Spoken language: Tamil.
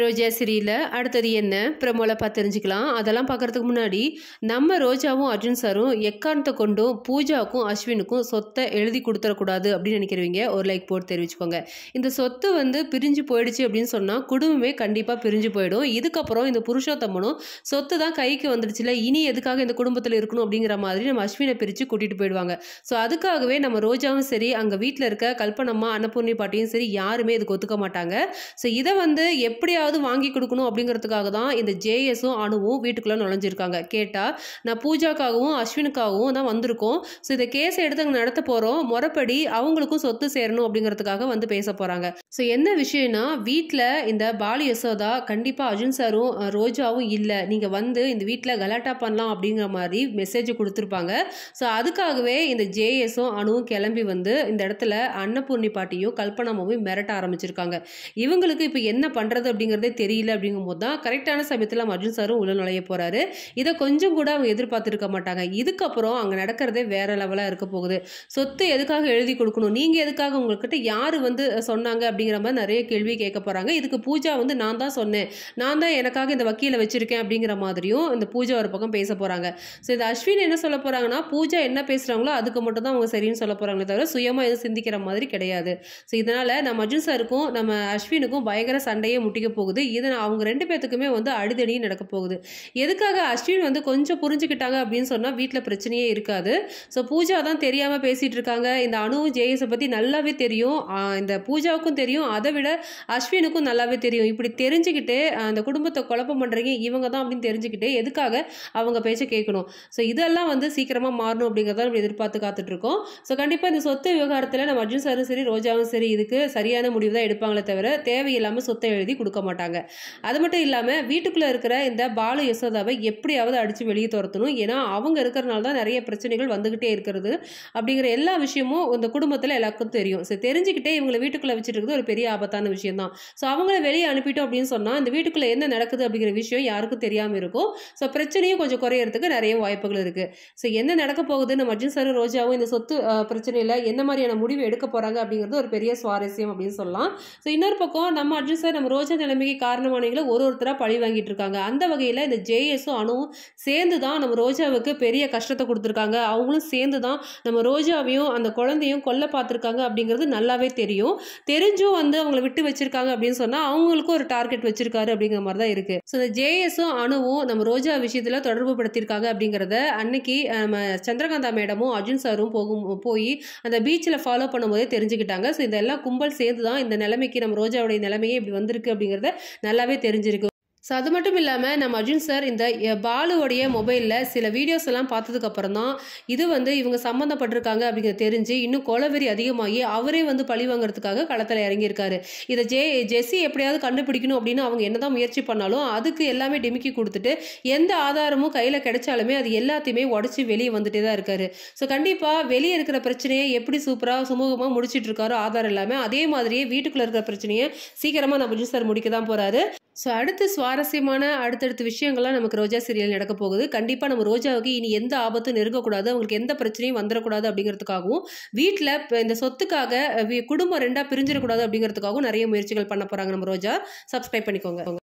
ரோஜா சிரியில் அடுத்தது என்ன பிரமோலை பார்த்து தெரிஞ்சுக்கலாம் அதெல்லாம் பார்க்குறதுக்கு முன்னாடி நம்ம ரோஜாவும் அர்ஜுன் சாரும் எக்காரணத்தை கொண்டும் பூஜாவுக்கும் அஸ்வினுக்கும் சொத்தை எழுதி கொடுத்துடக்கூடாது அப்படின்னு நினைக்கிறவங்க ஒரு லைக் போட்டு தெரிவிச்சுக்கோங்க இந்த சொத்து வந்து பிரிஞ்சு போயிடுச்சு அப்படின்னு சொன்னால் குடும்பமே கண்டிப்பாக பிரிஞ்சு போயிடும் இதுக்கப்புறம் இந்த புருஷோத்தம்மனும் சொத்து தான் கைக்கு வந்துடுச்சுல இனி எதுக்காக இந்த குடும்பத்தில் இருக்கணும் அப்படிங்கிற மாதிரி நம்ம அஸ்வினை பிரித்து கூட்டிகிட்டு போயிடுவாங்க ஸோ அதுக்காகவே நம்ம ரோஜாவும் சரி அங்கே வீட்டில் இருக்க கல்பனம்மா அன்னபூர்ணி பாட்டியும் சரி யாருமே இதுக்கு ஒத்துக்க மாட்டாங்க ஸோ இதை வந்து எப்படியா ஏதாவது வாங்கி கொடுக்கணும் அப்படிங்கிறதுக்காக தான் இந்த ஜேஎஸும் அணுவும் வீட்டுக்குள்ளே நுழைஞ்சிருக்காங்க கேட்டால் நான் பூஜாக்காகவும் அஸ்வினுக்காகவும் தான் வந்திருக்கோம் ஸோ இந்த கேஸை எடுத்து அங்கே நடத்த போகிறோம் முறைப்படி அவங்களுக்கும் சொத்து சேரணும் அப்படிங்கிறதுக்காக வந்து பேச போகிறாங்க ஸோ என்ன விஷயம்னா வீட்டில் இந்த பாலு யசோதா கண்டிப்பாக அர்ஜுன் சாரும் ரோஜாவும் இல்லை நீங்கள் வந்து இந்த வீட்டில் கலாட்டா பண்ணலாம் அப்படிங்கிற மாதிரி மெசேஜ் கொடுத்துருப்பாங்க ஸோ அதுக்காகவே இந்த ஜேஎஸும் அணுவும் கிளம்பி வந்து இந்த இடத்துல அன்னபூர்ணி பாட்டியும் கல்பனாமாவும் மிரட்ட ஆரம்பிச்சிருக்காங்க இவங்களுக்கு இப்போ என்ன பண்ணுறது அப்படிங்கிற அப்படிங்கிறதே தெரியல அப்படிங்கும்போது தான் கரெக்டான சமயத்தில் அர்ஜுன் சாரும் உள்ள நுழைய போகிறாரு இதை கொஞ்சம் கூட அவங்க எதிர்பார்த்துருக்க மாட்டாங்க இதுக்கப்புறம் அங்கே நடக்கிறதே வேறு லெவலாக இருக்க போகுது சொத்து எதுக்காக எழுதி கொடுக்கணும் நீங்கள் எதுக்காக உங்கள்கிட்ட யார் வந்து சொன்னாங்க அப்படிங்கிற மாதிரி நிறைய கேள்வி கேட்க போகிறாங்க இதுக்கு பூஜா வந்து நான் தான் சொன்னேன் நான் தான் எனக்காக இந்த வக்கீலை வச்சுருக்கேன் அப்படிங்கிற மாதிரியும் இந்த பூஜா ஒரு பக்கம் பேச போகிறாங்க ஸோ இது அஸ்வின் என்ன சொல்ல போகிறாங்கன்னா பூஜா என்ன பேசுகிறாங்களோ அதுக்கு மட்டும் தான் அவங்க சரின்னு சொல்ல போகிறாங்களே தவிர சுயமாக எதுவும் சிந்திக்கிற மாதிரி கிடையாது ஸோ இதனால் நம்ம அர்ஜுன் சாருக்கும் நம்ம அஸ்வினுக்கும் பயங்கர சண்டையே முட்டிக்க போகுது இதை அவங்க ரெண்டு பேர்த்துக்குமே வந்து அடிதடி நடக்க போகுது எதுக்காக அஸ்வின் வந்து கொஞ்சம் புரிஞ்சுக்கிட்டாங்க அப்படின்னு சொன்னால் வீட்டில் பிரச்சனையே இருக்காது ஸோ பூஜா தான் தெரியாமல் பேசிகிட்டு இருக்காங்க இந்த அணுவும் ஜேஎஸை பற்றி நல்லாவே தெரியும் இந்த பூஜாவுக்கும் தெரியும் அதை விட அஸ்வினுக்கும் நல்லாவே தெரியும் இப்படி தெரிஞ்சுக்கிட்டு அந்த குடும்பத்தை குழப்பம் பண்ணுறீங்க இவங்க தான் அப்படின்னு தெரிஞ்சுக்கிட்டு எதுக்காக அவங்க பேச்சை கேட்கணும் ஸோ இதெல்லாம் வந்து சீக்கிரமாக மாறணும் அப்படிங்கிறத நம்ம எதிர்பார்த்து காத்துட்ருக்கோம் ஸோ கண்டிப்பாக இந்த சொத்து விவகாரத்தில் நம்ம அர்ஜுன் சாரும் சரி ரோஜாவும் சரி இதுக்கு சரியான முடிவு தான் எடுப்பாங்களே தவிர தேவையில்லாமல் சொத்தை எழுதி கொடுக்க மாட்டாங்க அது மட்டும் இல்லாமல் வீட்டுக்குள்ளே இருக்கிற இந்த பாலு யசோதாவை எப்படியாவது அடித்து வெளியே துரத்தணும் ஏன்னா அவங்க இருக்கிறனால தான் நிறைய பிரச்சனைகள் வந்துக்கிட்டே இருக்கிறது அப்படிங்கிற எல்லா விஷயமும் இந்த குடும்பத்தில் எல்லாருக்கும் தெரியும் ஸோ தெரிஞ்சுக்கிட்டே இவங்களை வீட்டுக்குள்ளே வச்சுட்டு ஒரு பெரிய ஆபத்தான விஷயம் தான் ஸோ அவங்கள வெளியே அனுப்பிட்டோம் அப்படின்னு சொன்னால் இந்த வீட்டுக்குள்ளே என்ன நடக்குது அப்படிங்கிற விஷயம் யாருக்கும் தெரியாமல் இருக்கும் ஸோ பிரச்சனையும் கொஞ்சம் குறையறதுக்கு நிறைய வாய்ப்புகள் இருக்குது ஸோ என்ன நடக்க போகுது நம்ம அர்ஜுன் சார் ரோஜாவும் இந்த சொத்து பிரச்சனையில் என்ன மாதிரியான முடிவு எடுக்க போகிறாங்க அப்படிங்கிறது ஒரு பெரிய சுவாரஸ்யம் அப்படின்னு சொல்லலாம் ஸோ இன்னொரு பக்கம் நம்ம அர்ஜுன் சார் நம்ம ரோஜா நிலைமைக்கு காரணமானவங்கள ஒரு ஒருத்தராக பழி வாங்கிட்டு இருக்காங்க அந்த வகையில் இந்த ஜேஎஸும் அணுவும் சேர்ந்து தான் நம்ம ரோஜாவுக்கு பெரிய கஷ்டத்தை கொடுத்துருக்காங்க அவங்களும் சேர்ந்து தான் நம்ம ரோஜாவையும் அந்த குழந்தையும் கொல்ல பார்த்துருக்காங்க அப்படிங்கிறது நல்லாவே தெரியும் தெரிஞ்சும் வந்து அவங்கள விட்டு வச்சிருக்காங்க அப்படின்னு சொன்னால் அவங்களுக்கும் ஒரு டார்கெட் வச்சிருக்காரு அப்படிங்கிற மாதிரி தான் இருக்கு ஸோ இந்த ஜேஎஸும் அணுவும் நம்ம ரோஜா விஷயத்தில் தொடர்பு படுத்தியிருக்காங்க அப்படிங்கிறத அன்னைக்கு நம்ம சந்திரகாந்தா மேடமும் அர்ஜுன் சாரும் போகும் போய் அந்த பீச்சில் ஃபாலோ பண்ணும்போதே தெரிஞ்சுக்கிட்டாங்க ஸோ இதெல்லாம் கும்பல் சேர்ந்து தான் இந்த நிலைமைக்கு நம்ம ரோஜாவுடைய நிலைமையே இப்படி வந்திருக்கு அப்படிங்கிறத நல்லாவே தெரிஞ்சிருக்கும் ஸோ அது மட்டும் இல்லாமல் நம்ம அர்ஜுன் சார் இந்த பாலுவோடைய மொபைலில் சில வீடியோஸ் எல்லாம் பார்த்ததுக்கப்புறம் தான் இது வந்து இவங்க சம்மந்தப்பட்டிருக்காங்க அப்படிங்கிறத தெரிஞ்சு இன்னும் கொலவெறி அதிகமாகி அவரே வந்து பழி வாங்குறதுக்காக களத்தில் இறங்கியிருக்காரு இதை ஜே ஜெஸ்ஸி எப்படியாவது கண்டுபிடிக்கணும் அப்படின்னு அவங்க என்னதான் முயற்சி பண்ணாலும் அதுக்கு எல்லாமே டிமிக்கி கொடுத்துட்டு எந்த ஆதாரமும் கையில் கிடைச்சாலுமே அது எல்லாத்தையுமே உடச்சி வெளியே வந்துட்டே தான் இருக்காரு ஸோ கண்டிப்பாக வெளியே இருக்கிற பிரச்சனையை எப்படி சூப்பராக சுமூகமாக முடிச்சிட்டு இருக்காரோ ஆதாரம் இல்லாமல் அதே மாதிரியே வீட்டுக்குள்ளே இருக்கிற பிரச்சனையை சீக்கிரமாக நம்ம அர்ஜுன் சார் முடிக்க தான் போகிறாரு ஸோ அடுத்து சுவார சுவாரஸ்யமான அடுத்தடுத்த விஷயங்கள்லாம் நமக்கு ரோஜா சீரியல் நடக்க போகுது கண்டிப்பாக நம்ம ரோஜாவுக்கு இனி எந்த ஆபத்தும் நெருங்கக்கூடாது அவங்களுக்கு எந்த பிரச்சனையும் வந்துடக்கூடாது அப்படிங்கிறதுக்காகவும் வீட்டில் இந்த சொத்துக்காக குடும்பம் ரெண்டாக பிரிஞ்சிடக்கூடாது அப்படிங்கிறதுக்காகவும் நிறைய முயற்சிகள் பண்ண போகிறாங்க நம்ம ரோஜா சப்ஸ்கிரைப் பண்ணிக்கோங்க